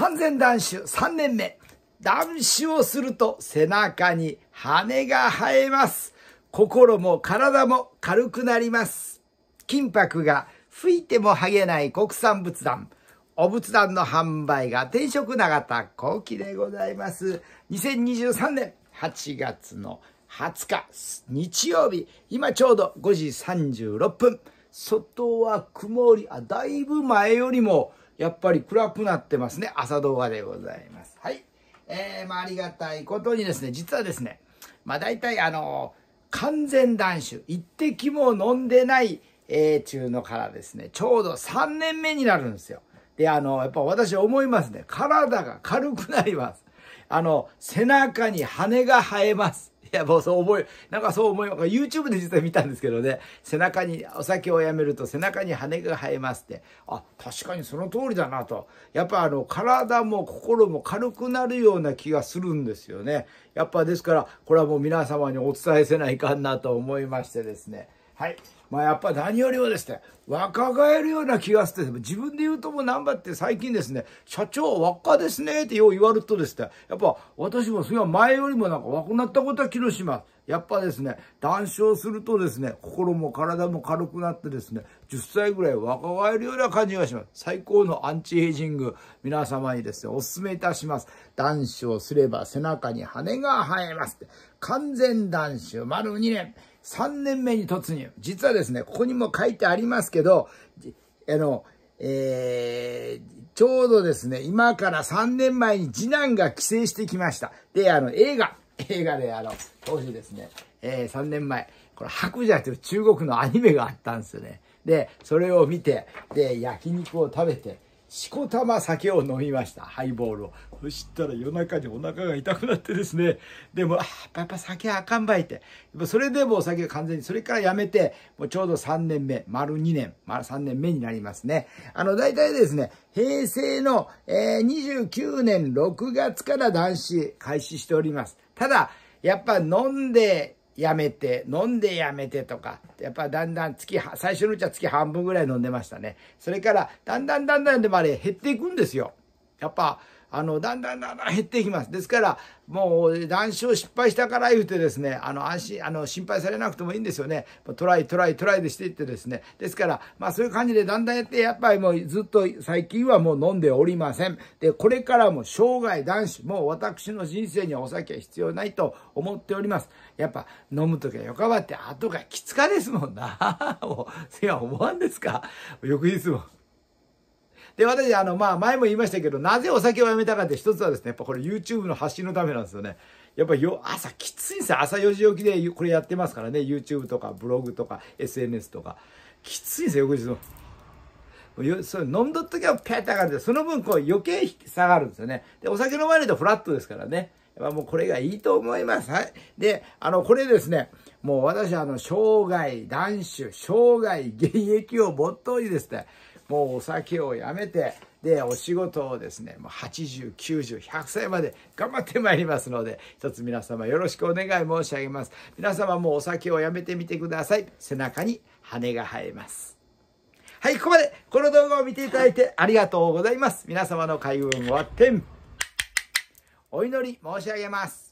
完全断酒3年目。断酒をすると背中に羽が生えます。心も体も軽くなります。金箔が吹いても剥げない国産仏壇。お仏壇の販売が定食永田後期でございます。2023年8月の20日、日曜日、今ちょうど5時36分。外は曇り、あ、だいぶ前よりもやっぱり暗くなってますね。朝動画でございます。はい。えー、まあ、ありがたいことにですね、実はですね、まあ、大体あの、完全断酒、一滴も飲んでない、えー、中のからですね、ちょうど3年目になるんですよ。で、あの、やっぱ私思いますね。体が軽くなります。あの、背中に羽が生えます。いや、もうそう思い、なんかそう思い、YouTube で実は見たんですけどね、背中に、お酒をやめると背中に羽が生えますって、あ、確かにその通りだなと。やっぱあの、体も心も軽くなるような気がするんですよね。やっぱですから、これはもう皆様にお伝えせないかんなと思いましてですね。はい。まあやっぱ何よりもですね、若返るような気がして、自分で言うとも難波って最近ですね、社長若ですねってよう言われるとですね、やっぱ私もそれは前よりもなんか若くなったことは気のします。やっぱですね、談笑するとですね、心も体も軽くなってですね、10歳ぐらい若返るような感じがします。最高のアンチエイジング、皆様にですね、お勧めいたします。談笑すれば背中に羽が生えます。完全談笑、丸2年。3年目に突入。実はですね、ここにも書いてありますけど、あの、えー、ちょうどですね、今から3年前に次男が帰省してきました。で、あの、映画、映画であの、当時ですね、えー、3年前、これ、白蛇という中国のアニメがあったんですよね。で、それを見て、で、焼肉を食べて、しこたま酒を飲みました。ハイボールを。そしたら夜中にお腹が痛くなってですね。でも、あやっぱ酒あかんばいて。それでもお酒完全に、それからやめて、もうちょうど3年目、丸2年、丸3年目になりますね。あの、大体ですね、平成の、えー、29年6月から男子開始しております。ただ、やっぱ飲んでやめて、飲んでやめてとか、やっぱだんだん月、最初のうちは月半分ぐらい飲んでましたね。それから、だんだんだんだんでもあれ減っていくんですよ。やっぱ、あの、だんだんだんだん減っていきます。ですから、もう、断酒を失敗したから言うてですね、あの、安心、あの、心配されなくてもいいんですよね。トライ、トライ、トライでしていってですね。ですから、まあそういう感じでだんだんやって、やっぱりもうずっと最近はもう飲んでおりません。で、これからも生涯男子、もう私の人生にはお酒は必要ないと思っております。やっぱ、飲むときはよかばって、後がきつかですもんな。う、いや、思わんですか。翌日も。で、私、あの、まあ、前も言いましたけど、なぜお酒をやめたかって一つはですね、やっぱこれ YouTube の発信のためなんですよね。やっぱよ、朝きついんですよ。朝4時起きでこれやってますからね。YouTube とかブログとか SNS とか。きついんですよ、翌日の。よそ飲んどっときはペッて上がるんでその分こう余計下がるんですよね。で、お酒飲まないとフラットですからね。やっぱもうこれがいいと思います。はい。で、あの、これですね、もう私はあの、生涯、男子、生涯、現役を没頭にですね、もうお酒をやめて、で、お仕事をですね、もう80、90、100歳まで頑張ってまいりますので、一つ皆様よろしくお願い申し上げます。皆様もお酒をやめてみてください。背中に羽が生えます。はい、ここまで、この動画を見ていただいてありがとうございます。皆様の開運をわってお祈り申し上げます。